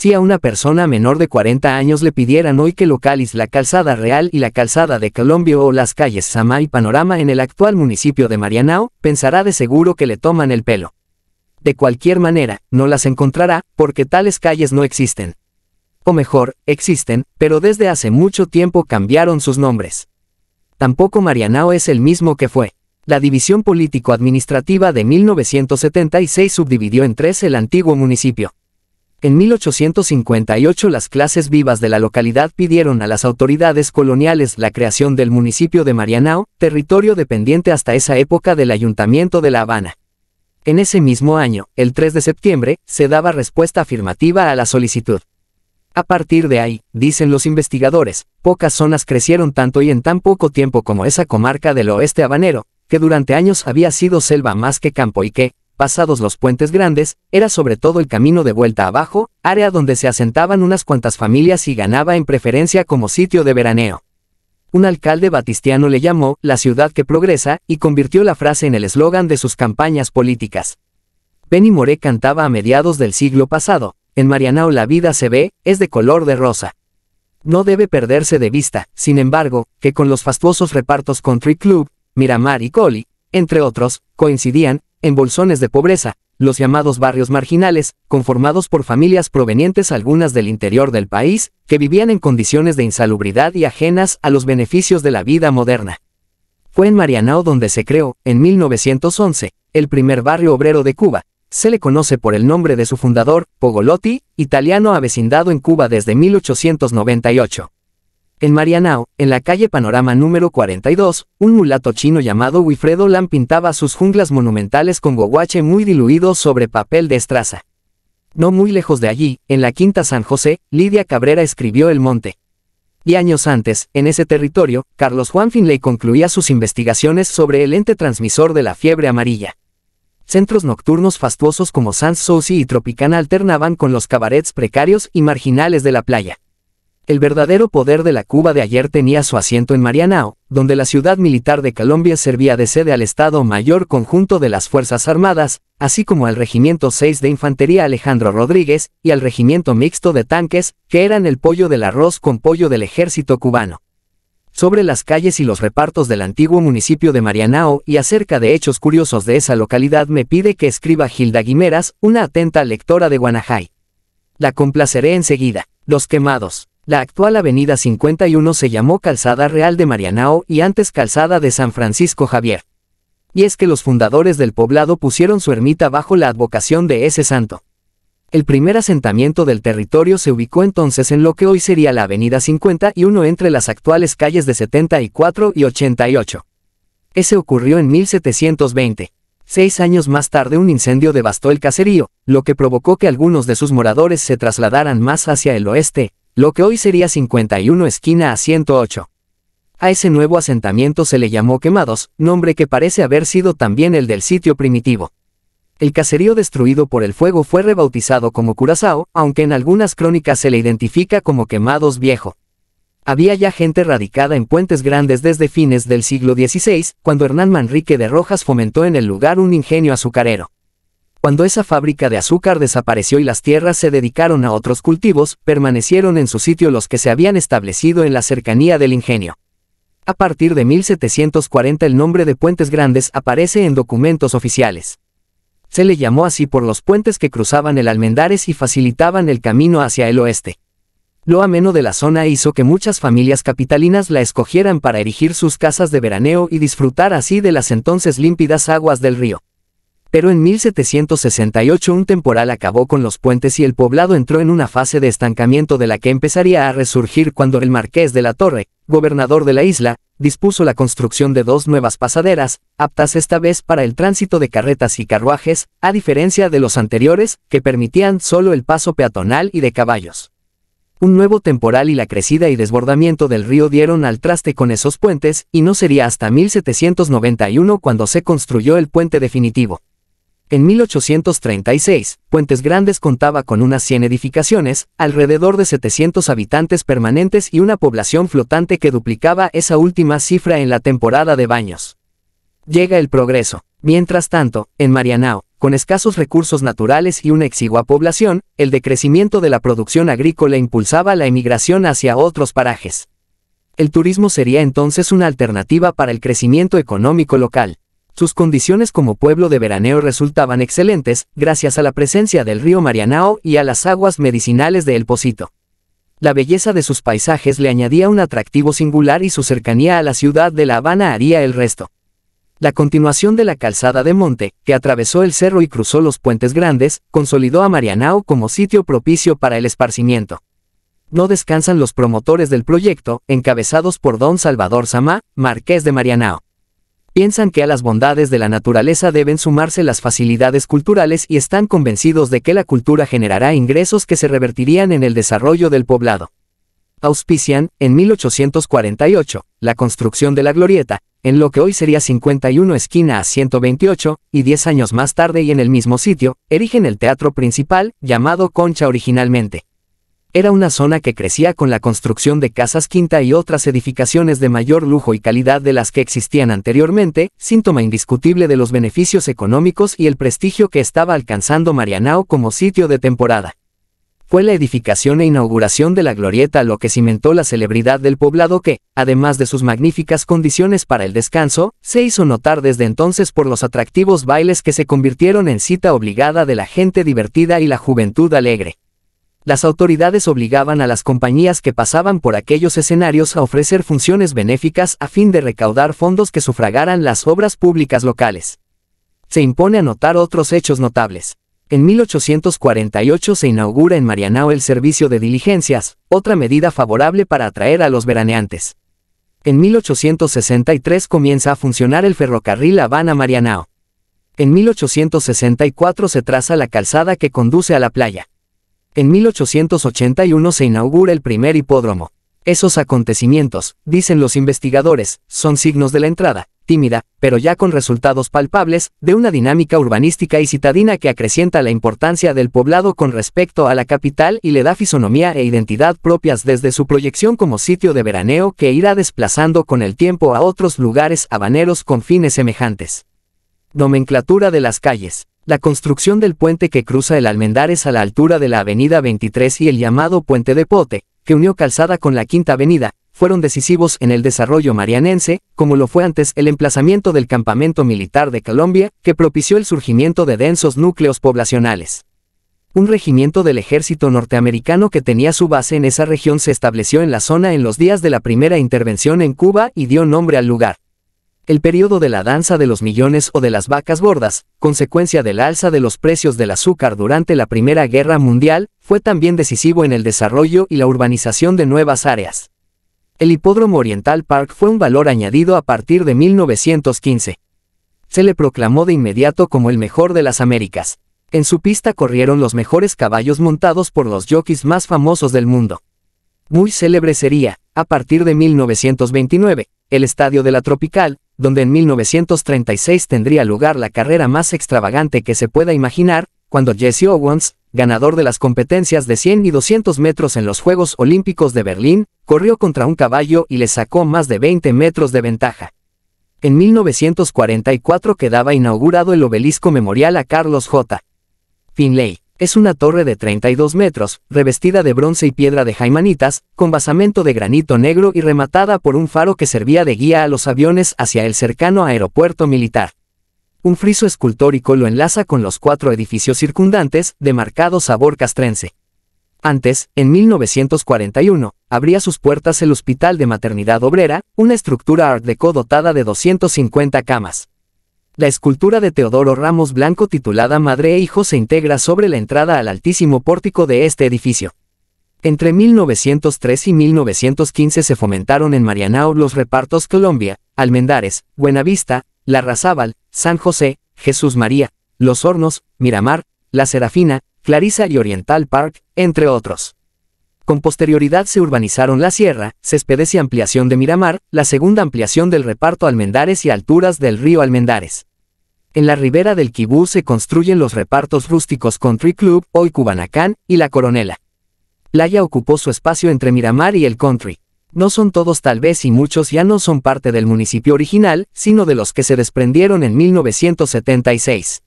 Si a una persona menor de 40 años le pidieran hoy que localice la calzada real y la calzada de Colombia o las calles Samá y Panorama en el actual municipio de Marianao, pensará de seguro que le toman el pelo. De cualquier manera, no las encontrará, porque tales calles no existen. O mejor, existen, pero desde hace mucho tiempo cambiaron sus nombres. Tampoco Marianao es el mismo que fue. La división político-administrativa de 1976 subdividió en tres el antiguo municipio. En 1858 las clases vivas de la localidad pidieron a las autoridades coloniales la creación del municipio de Marianao, territorio dependiente hasta esa época del Ayuntamiento de La Habana. En ese mismo año, el 3 de septiembre, se daba respuesta afirmativa a la solicitud. A partir de ahí, dicen los investigadores, pocas zonas crecieron tanto y en tan poco tiempo como esa comarca del oeste habanero, que durante años había sido selva más que campo y que, Pasados los puentes grandes, era sobre todo el camino de vuelta abajo, área donde se asentaban unas cuantas familias y ganaba en preferencia como sitio de veraneo. Un alcalde batistiano le llamó la ciudad que progresa y convirtió la frase en el eslogan de sus campañas políticas. Benny Moré cantaba a mediados del siglo pasado, en Marianao la vida se ve, es de color de rosa. No debe perderse de vista, sin embargo, que con los fastuosos repartos Country Club, Miramar y Coli, entre otros, coincidían en bolsones de pobreza, los llamados barrios marginales, conformados por familias provenientes algunas del interior del país, que vivían en condiciones de insalubridad y ajenas a los beneficios de la vida moderna. Fue en Marianao donde se creó, en 1911, el primer barrio obrero de Cuba. Se le conoce por el nombre de su fundador, Pogolotti, italiano avecindado en Cuba desde 1898. En Marianao, en la calle Panorama número 42, un mulato chino llamado Wilfredo Lam pintaba sus junglas monumentales con guaguache muy diluido sobre papel de estraza. No muy lejos de allí, en la Quinta San José, Lidia Cabrera escribió El Monte. Y años antes, en ese territorio, Carlos Juan Finley concluía sus investigaciones sobre el ente transmisor de la fiebre amarilla. Centros nocturnos fastuosos como San Souci y Tropicana alternaban con los cabarets precarios y marginales de la playa. El verdadero poder de la Cuba de ayer tenía su asiento en Marianao, donde la ciudad militar de Colombia servía de sede al Estado Mayor Conjunto de las Fuerzas Armadas, así como al Regimiento 6 de Infantería Alejandro Rodríguez y al Regimiento Mixto de Tanques, que eran el pollo del arroz con pollo del ejército cubano. Sobre las calles y los repartos del antiguo municipio de Marianao y acerca de hechos curiosos de esa localidad me pide que escriba Gilda Guimeras, una atenta lectora de Guanajay. La complaceré enseguida. Los quemados. La actual Avenida 51 se llamó Calzada Real de Marianao y antes Calzada de San Francisco Javier. Y es que los fundadores del poblado pusieron su ermita bajo la advocación de ese santo. El primer asentamiento del territorio se ubicó entonces en lo que hoy sería la Avenida 51 entre las actuales calles de 74 y 88. Ese ocurrió en 1720. Seis años más tarde un incendio devastó el caserío, lo que provocó que algunos de sus moradores se trasladaran más hacia el oeste, lo que hoy sería 51 esquina a 108. A ese nuevo asentamiento se le llamó Quemados, nombre que parece haber sido también el del sitio primitivo. El caserío destruido por el fuego fue rebautizado como Curazao, aunque en algunas crónicas se le identifica como Quemados Viejo. Había ya gente radicada en Puentes Grandes desde fines del siglo XVI, cuando Hernán Manrique de Rojas fomentó en el lugar un ingenio azucarero. Cuando esa fábrica de azúcar desapareció y las tierras se dedicaron a otros cultivos, permanecieron en su sitio los que se habían establecido en la cercanía del ingenio. A partir de 1740 el nombre de Puentes Grandes aparece en documentos oficiales. Se le llamó así por los puentes que cruzaban el Almendares y facilitaban el camino hacia el oeste. Lo ameno de la zona hizo que muchas familias capitalinas la escogieran para erigir sus casas de veraneo y disfrutar así de las entonces límpidas aguas del río. Pero en 1768 un temporal acabó con los puentes y el poblado entró en una fase de estancamiento de la que empezaría a resurgir cuando el marqués de la Torre, gobernador de la isla, dispuso la construcción de dos nuevas pasaderas, aptas esta vez para el tránsito de carretas y carruajes, a diferencia de los anteriores, que permitían solo el paso peatonal y de caballos. Un nuevo temporal y la crecida y desbordamiento del río dieron al traste con esos puentes, y no sería hasta 1791 cuando se construyó el puente definitivo. En 1836, Puentes Grandes contaba con unas 100 edificaciones, alrededor de 700 habitantes permanentes y una población flotante que duplicaba esa última cifra en la temporada de baños. Llega el progreso. Mientras tanto, en Marianao, con escasos recursos naturales y una exigua población, el decrecimiento de la producción agrícola impulsaba la emigración hacia otros parajes. El turismo sería entonces una alternativa para el crecimiento económico local. Sus condiciones como pueblo de veraneo resultaban excelentes, gracias a la presencia del río Marianao y a las aguas medicinales de El Pocito. La belleza de sus paisajes le añadía un atractivo singular y su cercanía a la ciudad de La Habana haría el resto. La continuación de la calzada de monte, que atravesó el cerro y cruzó los puentes grandes, consolidó a Marianao como sitio propicio para el esparcimiento. No descansan los promotores del proyecto, encabezados por don Salvador Samá, marqués de Marianao. Piensan que a las bondades de la naturaleza deben sumarse las facilidades culturales y están convencidos de que la cultura generará ingresos que se revertirían en el desarrollo del poblado. Auspician, en 1848, la construcción de la glorieta, en lo que hoy sería 51 esquina a 128, y 10 años más tarde y en el mismo sitio, erigen el teatro principal, llamado Concha originalmente era una zona que crecía con la construcción de casas quinta y otras edificaciones de mayor lujo y calidad de las que existían anteriormente, síntoma indiscutible de los beneficios económicos y el prestigio que estaba alcanzando Marianao como sitio de temporada. Fue la edificación e inauguración de la glorieta lo que cimentó la celebridad del poblado que, además de sus magníficas condiciones para el descanso, se hizo notar desde entonces por los atractivos bailes que se convirtieron en cita obligada de la gente divertida y la juventud alegre las autoridades obligaban a las compañías que pasaban por aquellos escenarios a ofrecer funciones benéficas a fin de recaudar fondos que sufragaran las obras públicas locales. Se impone anotar otros hechos notables. En 1848 se inaugura en Marianao el servicio de diligencias, otra medida favorable para atraer a los veraneantes. En 1863 comienza a funcionar el ferrocarril Habana-Marianao. En 1864 se traza la calzada que conduce a la playa. En 1881 se inaugura el primer hipódromo. Esos acontecimientos, dicen los investigadores, son signos de la entrada, tímida, pero ya con resultados palpables, de una dinámica urbanística y citadina que acrecienta la importancia del poblado con respecto a la capital y le da fisonomía e identidad propias desde su proyección como sitio de veraneo que irá desplazando con el tiempo a otros lugares habaneros con fines semejantes. Nomenclatura de las calles. La construcción del puente que cruza el Almendares a la altura de la Avenida 23 y el llamado Puente de Pote, que unió Calzada con la Quinta Avenida, fueron decisivos en el desarrollo marianense, como lo fue antes el emplazamiento del campamento militar de Colombia, que propició el surgimiento de densos núcleos poblacionales. Un regimiento del ejército norteamericano que tenía su base en esa región se estableció en la zona en los días de la primera intervención en Cuba y dio nombre al lugar el periodo de la danza de los millones o de las vacas gordas, consecuencia del alza de los precios del azúcar durante la Primera Guerra Mundial, fue también decisivo en el desarrollo y la urbanización de nuevas áreas. El Hipódromo Oriental Park fue un valor añadido a partir de 1915. Se le proclamó de inmediato como el mejor de las Américas. En su pista corrieron los mejores caballos montados por los jockeys más famosos del mundo. Muy célebre sería, a partir de 1929, el Estadio de la Tropical, donde en 1936 tendría lugar la carrera más extravagante que se pueda imaginar, cuando Jesse Owens, ganador de las competencias de 100 y 200 metros en los Juegos Olímpicos de Berlín, corrió contra un caballo y le sacó más de 20 metros de ventaja. En 1944 quedaba inaugurado el obelisco memorial a Carlos J. Finlay es una torre de 32 metros, revestida de bronce y piedra de jaimanitas, con basamento de granito negro y rematada por un faro que servía de guía a los aviones hacia el cercano aeropuerto militar. Un friso escultórico lo enlaza con los cuatro edificios circundantes, de marcado sabor castrense. Antes, en 1941, abría sus puertas el Hospital de Maternidad Obrera, una estructura Art Deco dotada de 250 camas. La escultura de Teodoro Ramos Blanco titulada Madre e Hijo se integra sobre la entrada al altísimo pórtico de este edificio. Entre 1903 y 1915 se fomentaron en Marianao los repartos Colombia, Almendares, Buenavista, La Razábal, San José, Jesús María, Los Hornos, Miramar, La Serafina, Clarisa y Oriental Park, entre otros. Con posterioridad se urbanizaron la sierra, Céspedes y ampliación de Miramar, la segunda ampliación del reparto Almendares y alturas del río Almendares. En la ribera del Kibú se construyen los repartos rústicos Country Club, hoy Cubanacán, y La Coronela. Playa ocupó su espacio entre Miramar y el Country. No son todos tal vez y muchos ya no son parte del municipio original, sino de los que se desprendieron en 1976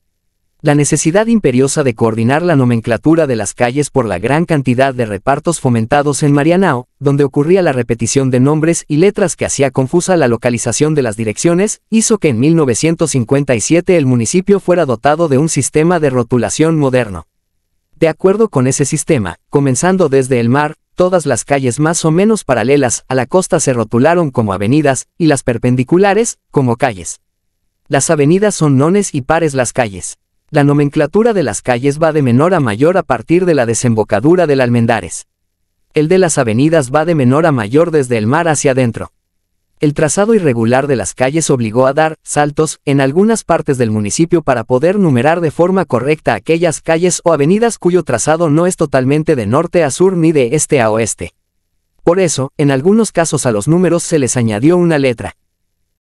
la necesidad imperiosa de coordinar la nomenclatura de las calles por la gran cantidad de repartos fomentados en Marianao, donde ocurría la repetición de nombres y letras que hacía confusa la localización de las direcciones, hizo que en 1957 el municipio fuera dotado de un sistema de rotulación moderno. De acuerdo con ese sistema, comenzando desde el mar, todas las calles más o menos paralelas a la costa se rotularon como avenidas y las perpendiculares como calles. Las avenidas son nones y pares las calles la nomenclatura de las calles va de menor a mayor a partir de la desembocadura del Almendares. El de las avenidas va de menor a mayor desde el mar hacia adentro. El trazado irregular de las calles obligó a dar saltos en algunas partes del municipio para poder numerar de forma correcta aquellas calles o avenidas cuyo trazado no es totalmente de norte a sur ni de este a oeste. Por eso, en algunos casos a los números se les añadió una letra.